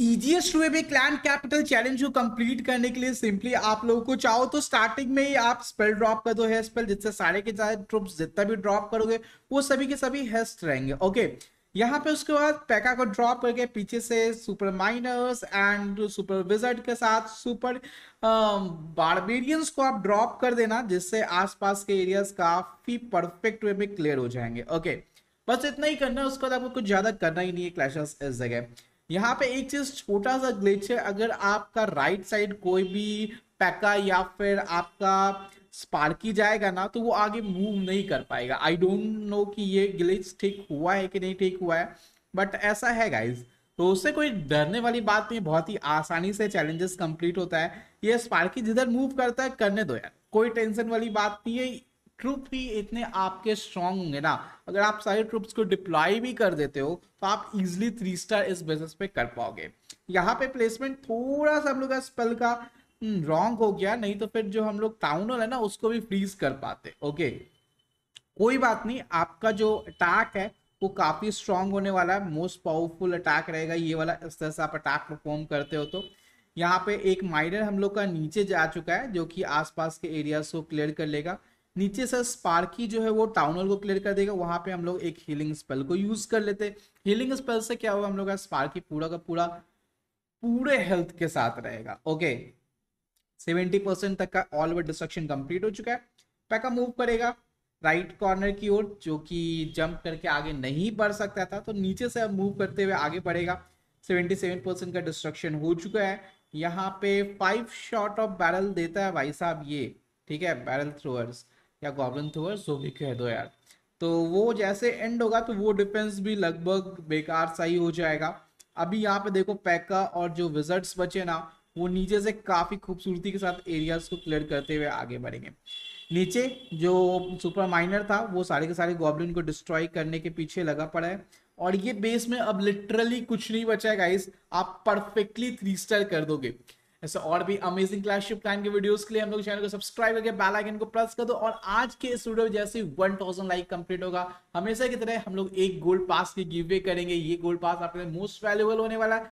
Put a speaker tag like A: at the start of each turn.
A: easiest तो way भी clan capital challenge को कंप्लीट करने के लिए सिंपली आप लोगों को चाहो तो स्टार्टिंग में ही आप स्पेल ड्रॉप कर दो हेयर स्पेल जिससे सारे के सारे ट्रुप जितना भी ड्रॉप करोगे वो सभी के सभी हेस्ट रहेंगे ओके यहाँ पे उसके बाद पैका e को ड्रॉप करके पीछे से super miners and super wizard के साथ सुपर बारबेरियंस um, को आप ड्रॉप कर देना जिससे आसपास के एरियाज काफी परफेक्ट वे में क्लियर हो जाएंगे ओके बस इतना ही करना है उसके बाद आपको कुछ ज्यादा करना ही नहीं है क्लैशर्स इस जगह यहाँ पे एक चीज छोटा सा ग्लिच है अगर आपका राइट साइड कोई भी पैका या फिर आपका स्पार्की जाएगा ना तो वो आगे मूव नहीं कर पाएगा आई डोंट नो कि ये ग्लिच ठीक हुआ है कि नहीं ठीक हुआ है बट ऐसा है गाइज तो उससे कोई डरने वाली बात नहीं बहुत ही आसानी से चैलेंजेस कंप्लीट होता है ये स्पार्की जिधर मूव करता है करने दो यार कोई टेंशन वाली बात नहीं है ट्रूप भी इतने आपके स्ट्रांग होंगे ना अगर आप सारे ट्रूप्स को डिप्लॉय भी कर देते हो तो आप इजिली थ्री स्टार इस बिजनेस पे कर पाओगे यहाँ पे प्लेसमेंट थोड़ा सा हम लोग का स्पेल का रॉन्ग हम्म, हो गया नहीं तो फिर जो हम लोग टाउन है ना उसको भी फ्रीज कर पाते ओके कोई बात नहीं आपका जो अटैक है वो काफी स्ट्रांग होने वाला है मोस्ट पावरफुल अटैक रहेगा ये वाला इस तरह से आप अटैक परफॉर्म करते हो तो यहाँ पे एक माइनर हम लोग का नीचे जा चुका है जो कि आसपास के एरियाज को क्लियर कर लेगा नीचे सर स्पार्की जो है वो टाउनल को क्लियर कर देगा वहां पे हम लोग एक हीलिंग स्पेल को यूज कर लेते हीलिंग स्पेल से क्या होगा हम लोग का स्पार्की पूरा का पूरा पूरे हेल्थ के साथ रहेगा ओके सेवेंटी परसेंट तक का ऑल ओवर डिस्ट्रक्शन कंप्लीट हो चुका है पैका मूव करेगा राइट कॉर्नर की ओर जो कि जंप करके आगे नहीं बढ़ सकता था तो नीचे से अब मूव करते हुए आगे बढ़ेगा 77 परसेंट का डिस्ट्रक्शन हो चुका है यहाँ पे फाइव शॉट ऑफ बैरल देता है भाई साहब ये ठीक है बैरल थ्रोअर्स या गॉबलन थ्रोअर जो भी कह दो यार तो वो जैसे एंड होगा तो वो डिफेंस भी लगभग बेकार सा ही हो जाएगा अभी यहाँ पे देखो पैका e और जो विजर्ट्स बचे ना वो नीचे से काफ़ी खूबसूरती के साथ एरियाज को क्लियर करते हुए आगे बढ़ेंगे नीचे जो सुपर माइनर था वो सारे के सारे गॉबलिन को डिस्ट्रॉय करने के पीछे लगा पड़ा है और ये बेस में अब लिटरली कुछ नहीं बचा है गाइस आप परफेक्टली थ्री स्टार कर दोगे ऐसे और भी अमेजिंग क्लैश प्लान के वीडियोस के लिए हम लोग चैनल को सब्सक्राइब करके बेल आइकन को प्रेस कर दो और आज के इस वीडियो जैसे ही 1000 लाइक कंप्लीट होगा हमेशा की तरह हम लोग एक गोल्ड पास की गिव करेंगे ये गोल्ड पास आपके लिए मोस्ट वैल्यूबल होने वाला है